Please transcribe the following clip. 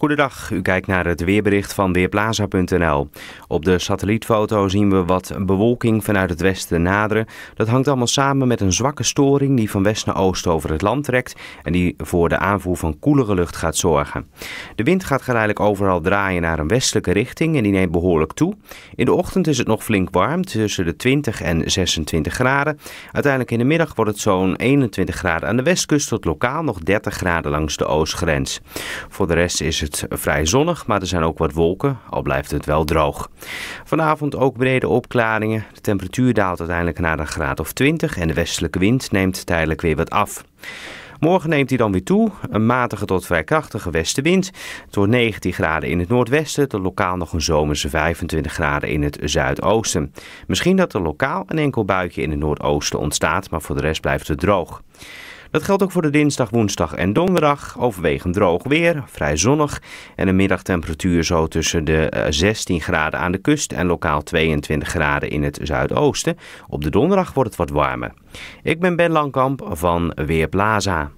Goedendag, u kijkt naar het weerbericht van Weerplaza.nl. Op de satellietfoto zien we wat bewolking vanuit het westen naderen. Dat hangt allemaal samen met een zwakke storing die van west naar oost over het land trekt en die voor de aanvoer van koelere lucht gaat zorgen. De wind gaat geleidelijk overal draaien naar een westelijke richting en die neemt behoorlijk toe. In de ochtend is het nog flink warm, tussen de 20 en 26 graden. Uiteindelijk in de middag wordt het zo'n 21 graden aan de westkust tot lokaal nog 30 graden langs de oostgrens. Voor de rest is het het vrij zonnig, maar er zijn ook wat wolken, al blijft het wel droog. Vanavond ook brede opklaringen. De temperatuur daalt uiteindelijk naar een graad of 20 en de westelijke wind neemt tijdelijk weer wat af. Morgen neemt hij dan weer toe. Een matige tot vrij krachtige westenwind. Tot 19 graden in het noordwesten. de lokaal nog een zomerse 25 graden in het zuidoosten. Misschien dat er lokaal een enkel buitje in het noordoosten ontstaat. Maar voor de rest blijft het droog. Dat geldt ook voor de dinsdag, woensdag en donderdag. Overwegend droog weer, vrij zonnig en een middagtemperatuur zo tussen de 16 eh, graden aan de kust en lokaal 22 graden in het zuidoosten. Op de donderdag wordt het wat warmer. Ik ben Ben Langkamp van Weerplaza.